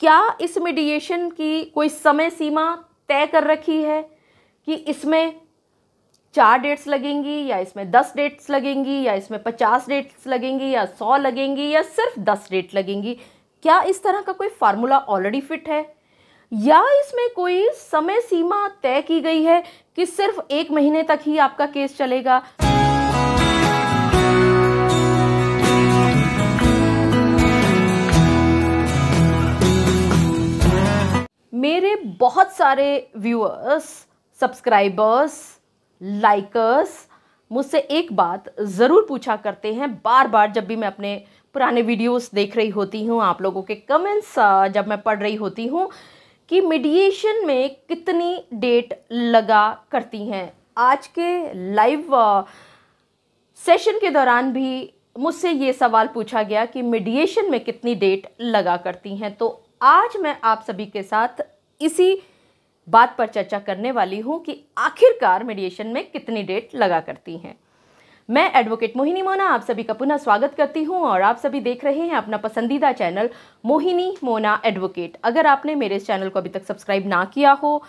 क्या इस मीडिएशन की कोई समय सीमा तय कर रखी है कि इसमें चार डेट्स लगेंगी या इसमें दस डेट्स लगेंगी या इसमें पचास डेट्स लगेंगी या सौ लगेंगी या सिर्फ दस डेट लगेंगी क्या इस तरह का कोई फार्मूला ऑलरेडी फिट है या इसमें कोई समय सीमा तय की गई है कि सिर्फ एक महीने तक ही आपका केस चलेगा मेरे बहुत सारे व्यूअर्स सब्सक्राइबर्स लाइकर्स मुझसे एक बात ज़रूर पूछा करते हैं बार बार जब भी मैं अपने पुराने वीडियोस देख रही होती हूँ आप लोगों के कमेंट्स जब मैं पढ़ रही होती हूँ कि मीडिएशन में कितनी डेट लगा करती हैं आज के लाइव सेशन के दौरान भी मुझसे ये सवाल पूछा गया कि मीडिएशन में कितनी डेट लगा करती हैं तो आज मैं आप सभी के साथ इसी बात पर चर्चा करने वाली हूँ कि आखिरकार मेडिएशन में कितनी डेट लगा करती हैं मैं एडवोकेट मोहिनी मोना आप सभी का पुनः स्वागत करती हूं और आप सभी देख रहे हैं अपना पसंदीदा चैनल मोहिनी मोना एडवोकेट अगर आपने मेरे इस चैनल को अभी तक सब्सक्राइब ना किया हो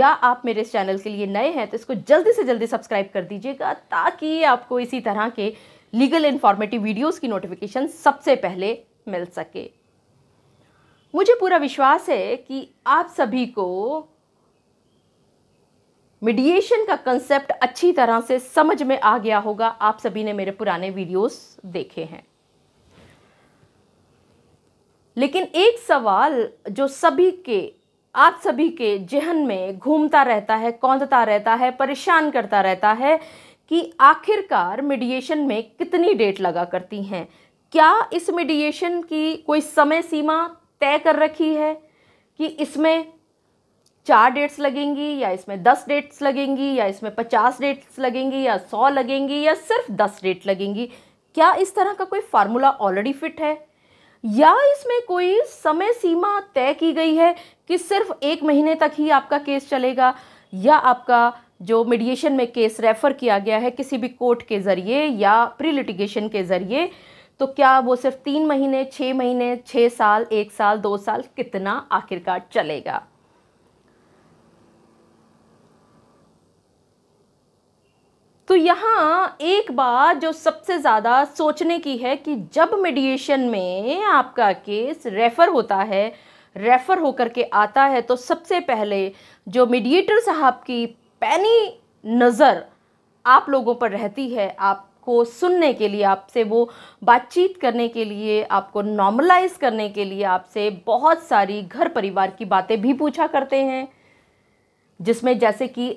या आप मेरे इस चैनल के लिए नए हैं तो इसको जल्दी से जल्दी सब्सक्राइब कर दीजिएगा ताकि आपको इसी तरह के लीगल इन्फॉर्मेटिव वीडियोज़ की नोटिफिकेशन सबसे पहले मिल सके मुझे पूरा विश्वास है कि आप सभी को मीडिएशन का कंसेप्ट अच्छी तरह से समझ में आ गया होगा आप सभी ने मेरे पुराने वीडियोस देखे हैं लेकिन एक सवाल जो सभी के आप सभी के जहन में घूमता रहता है कौंधता रहता है परेशान करता रहता है कि आखिरकार मीडिएशन में कितनी डेट लगा करती हैं क्या इस मीडिएशन की कोई समय सीमा तय कर रखी है कि इसमें चार डेट्स लगेंगी या इसमें दस डेट्स लगेंगी या इसमें पचास डेट्स लगेंगी या सौ लगेंगी या सिर्फ दस डेट लगेंगी क्या इस तरह का कोई फार्मूला ऑलरेडी फिट है या इसमें कोई समय सीमा तय की गई है कि सिर्फ एक महीने तक ही आपका केस चलेगा या आपका जो मीडिएशन में केस रेफ़र किया गया है किसी भी कोर्ट के ज़रिए या प्री लिटिगेशन के ज़रिए तो क्या वो सिर्फ तीन महीने छः महीने छः साल एक साल दो साल कितना आखिरकार चलेगा तो यहाँ एक बात जो सबसे ज़्यादा सोचने की है कि जब मेडिएशन में आपका केस रेफ़र होता है रेफ़र होकर के आता है तो सबसे पहले जो मीडिएटर साहब की पैनी नज़र आप लोगों पर रहती है आप को सुनने के लिए आपसे वो बातचीत करने के लिए आपको नॉर्मलाइज करने के लिए आपसे बहुत सारी घर परिवार की बातें भी पूछा करते हैं जिसमें जैसे कि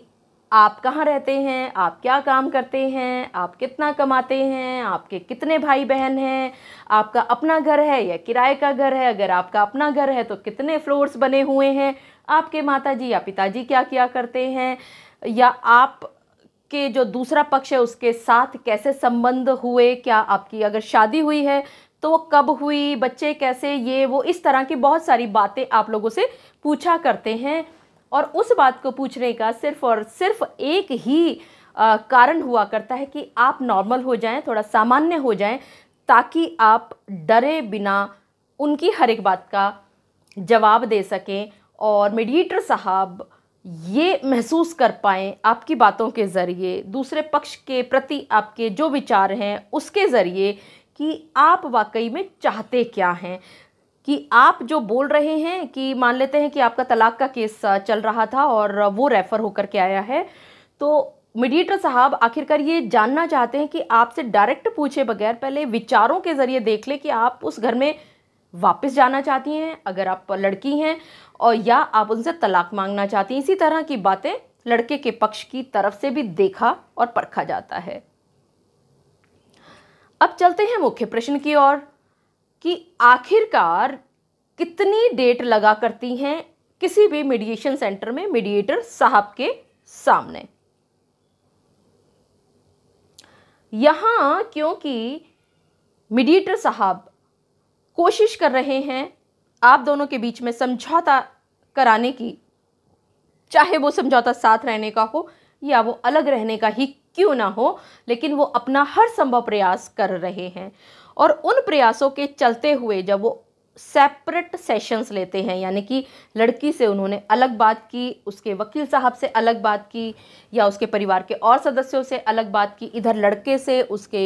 आप कहाँ रहते हैं आप क्या काम करते हैं आप कितना कमाते हैं आपके कितने भाई बहन हैं आपका अपना घर है या किराए का घर है अगर आपका अपना घर है तो कितने फ्लोर्स बने हुए हैं आपके माता जी या पिताजी क्या क्या करते हैं या आप के जो दूसरा पक्ष है उसके साथ कैसे संबंध हुए क्या आपकी अगर शादी हुई है तो वो कब हुई बच्चे कैसे ये वो इस तरह की बहुत सारी बातें आप लोगों से पूछा करते हैं और उस बात को पूछने का सिर्फ और सिर्फ एक ही आ, कारण हुआ करता है कि आप नॉर्मल हो जाएं थोड़ा सामान्य हो जाएं ताकि आप डरे बिना उनकी हर एक बात का जवाब दे सकें और मेडिएटर साहब ये महसूस कर पाएँ आपकी बातों के ज़रिए दूसरे पक्ष के प्रति आपके जो विचार हैं उसके ज़रिए कि आप वाकई में चाहते क्या हैं कि आप जो बोल रहे हैं कि मान लेते हैं कि आपका तलाक का केस चल रहा था और वो रेफ़र होकर के आया है तो मीडिएटर साहब आखिरकार ये जानना चाहते हैं कि आपसे डायरेक्ट पूछे बगैर पहले विचारों के ज़रिए देख ले कि आप उस घर में वापस जाना चाहती हैं अगर आप लड़की हैं और या आप उनसे तलाक मांगना चाहती हैं इसी तरह की बातें लड़के के पक्ष की तरफ से भी देखा और परखा जाता है अब चलते हैं मुख्य प्रश्न की ओर कि आखिरकार कितनी डेट लगा करती हैं किसी भी मीडिएशन सेंटर में मीडिएटर साहब के सामने यहां क्योंकि मीडिएटर साहब कोशिश कर रहे हैं आप दोनों के बीच में समझौता कराने की चाहे वो समझौता साथ रहने का हो या वो अलग रहने का ही क्यों ना हो लेकिन वो अपना हर संभव प्रयास कर रहे हैं और उन प्रयासों के चलते हुए जब वो सेपरेट सेशंस लेते हैं यानी कि लड़की से उन्होंने अलग बात की उसके वकील साहब से अलग बात की या उसके परिवार के और सदस्यों से अलग बात की इधर लड़के से उसके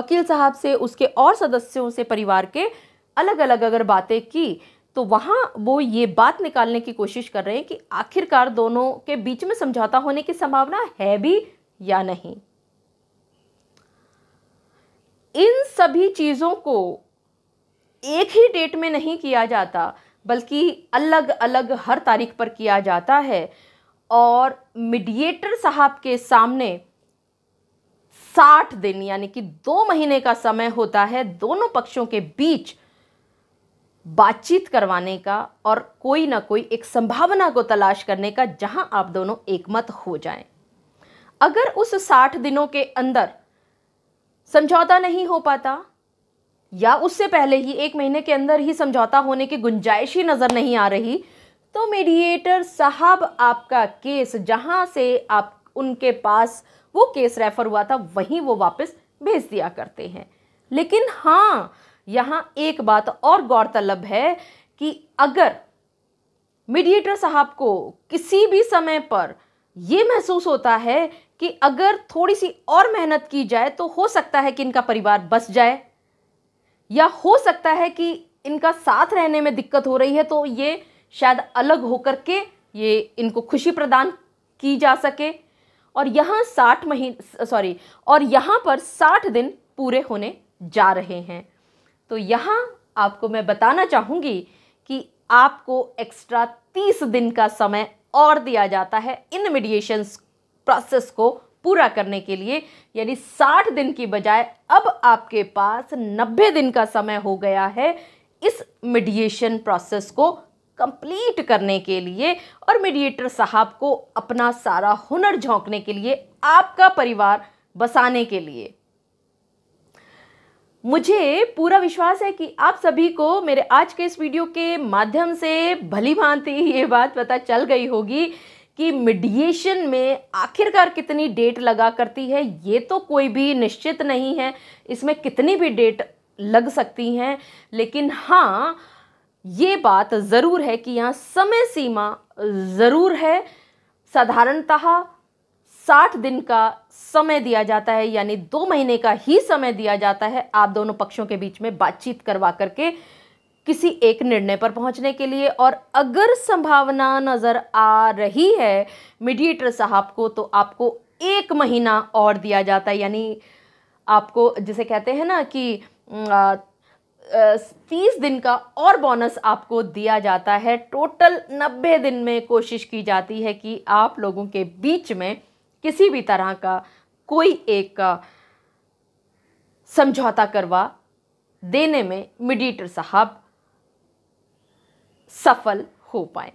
वकील साहब से उसके और सदस्यों से परिवार के अलग अलग अगर बातें की तो वहाँ वो ये बात निकालने की कोशिश कर रहे हैं कि आखिरकार दोनों के बीच में समझौता होने की संभावना है भी या नहीं इन सभी चीज़ों को एक ही डेट में नहीं किया जाता बल्कि अलग अलग हर तारीख पर किया जाता है और मीडिएटर साहब के सामने साठ दिन यानी कि दो महीने का समय होता है दोनों पक्षों के बीच बातचीत करवाने का और कोई ना कोई एक संभावना को तलाश करने का जहां आप दोनों एकमत हो जाएं। अगर उस साठ दिनों के अंदर समझौता नहीं हो पाता या उससे पहले ही एक महीने के अंदर ही समझौता होने की गुंजाइश ही नज़र नहीं आ रही तो मीडिएटर साहब आपका केस जहां से आप उनके पास वो केस रेफर हुआ था वहीं वो वापस भेज दिया करते हैं लेकिन हाँ यहाँ एक बात और गौरतलब है कि अगर मीडिएटर साहब को किसी भी समय पर ये महसूस होता है कि अगर थोड़ी सी और मेहनत की जाए तो हो सकता है कि इनका परिवार बस जाए या हो सकता है कि इनका साथ रहने में दिक्कत हो रही है तो ये शायद अलग होकर के ये इनको खुशी प्रदान की जा सके और यहाँ साठ महीने सॉरी और यहाँ पर साठ दिन पूरे होने जा रहे हैं तो यहाँ आपको मैं बताना चाहूँगी कि आपको एक्स्ट्रा तीस दिन का समय और दिया जाता है इन मीडिएशन प्रोसेस को पूरा करने के लिए यानी साठ दिन की बजाय अब आपके पास नब्बे दिन का समय हो गया है इस मीडिएशन प्रोसेस को कंप्लीट करने के लिए और मीडिएटर साहब को अपना सारा हुनर झोंकने के लिए आपका परिवार बसाने के लिए मुझे पूरा विश्वास है कि आप सभी को मेरे आज के इस वीडियो के माध्यम से भली भांति ये बात पता चल गई होगी कि मीडिएशन में आखिरकार कितनी डेट लगा करती है ये तो कोई भी निश्चित नहीं है इसमें कितनी भी डेट लग सकती हैं लेकिन हाँ ये बात ज़रूर है कि यहाँ समय सीमा ज़रूर है साधारणतः साठ दिन का समय दिया जाता है यानी दो महीने का ही समय दिया जाता है आप दोनों पक्षों के बीच में बातचीत करवा करके किसी एक निर्णय पर पहुंचने के लिए और अगर संभावना नज़र आ रही है मीडिएटर साहब को तो आपको एक महीना और दिया जाता है यानी आपको जिसे कहते हैं ना कि आ, तीस दिन का और बोनस आपको दिया जाता है टोटल नब्बे दिन में कोशिश की जाती है कि आप लोगों के बीच में किसी भी तरह का कोई एक समझौता करवा देने में मीडिएटर साहब सफल हो पाए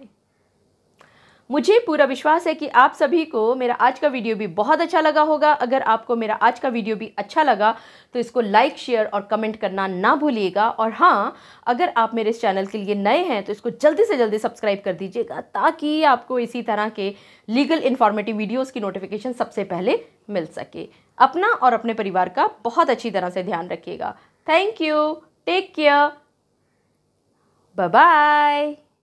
मुझे पूरा विश्वास है कि आप सभी को मेरा आज का वीडियो भी बहुत अच्छा लगा होगा अगर आपको मेरा आज का वीडियो भी अच्छा लगा तो इसको लाइक शेयर और कमेंट करना ना भूलिएगा और हाँ अगर आप मेरे इस चैनल के लिए नए हैं तो इसको जल्दी से जल्दी सब्सक्राइब कर दीजिएगा ताकि आपको इसी तरह के लीगल इन्फॉर्मेटिव वीडियोज़ की नोटिफिकेशन सबसे पहले मिल सके अपना और अपने परिवार का बहुत अच्छी तरह से ध्यान रखिएगा thank you take care bye